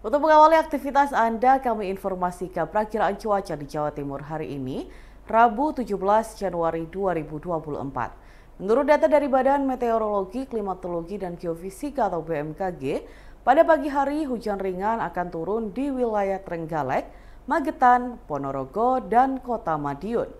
Untuk mengawali aktivitas Anda, kami informasikan perakiraan cuaca di Jawa Timur hari ini, Rabu 17 Januari 2024. Menurut data dari Badan Meteorologi, Klimatologi, dan Geofisika atau BMKG, pada pagi hari hujan ringan akan turun di wilayah Trenggalek, Magetan, Ponorogo, dan Kota Madiun.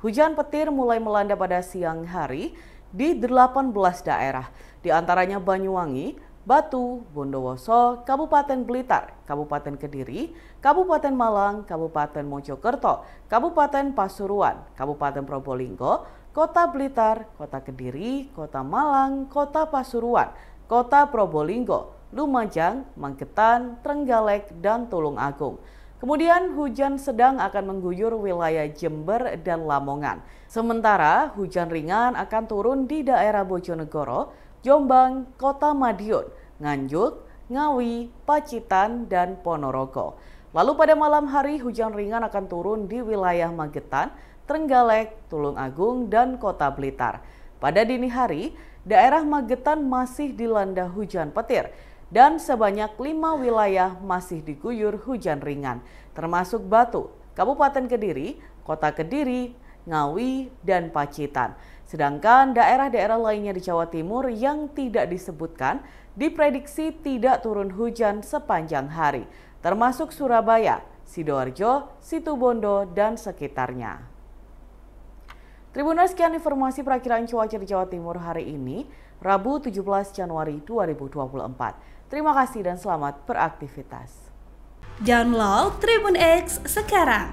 Hujan petir mulai melanda pada siang hari di 18 daerah, di antaranya Banyuwangi, Batu, Bondowoso, Kabupaten Blitar, Kabupaten Kediri, Kabupaten Malang, Kabupaten Mojokerto, Kabupaten Pasuruan, Kabupaten Probolinggo, Kota Blitar, Kota Kediri, Kota Malang, Kota Pasuruan, Kota Probolinggo, Lumajang, Mangketan, Trenggalek, dan Tulung Agung. Kemudian hujan sedang akan mengguyur wilayah Jember dan Lamongan. Sementara hujan ringan akan turun di daerah Bojonegoro, Jombang, Kota Madiun, Nganjuk, Ngawi, Pacitan, dan Ponorogo. Lalu pada malam hari hujan ringan akan turun di wilayah Magetan, Trenggalek, Tulung Agung, dan Kota Blitar. Pada dini hari, daerah Magetan masih dilanda hujan petir dan sebanyak lima wilayah masih diguyur hujan ringan, termasuk Batu, Kabupaten Kediri, Kota Kediri, Ngawi, dan Pacitan. Sedangkan daerah-daerah lainnya di Jawa Timur yang tidak disebutkan diprediksi tidak turun hujan sepanjang hari, termasuk Surabaya, Sidoarjo, Situbondo, dan sekitarnya. Tribunal sekian informasi perakiraan cuaca di Jawa Timur hari ini, Rabu 17 Januari 2024. Terima kasih dan selamat beraktivitas. Download Tribun X sekarang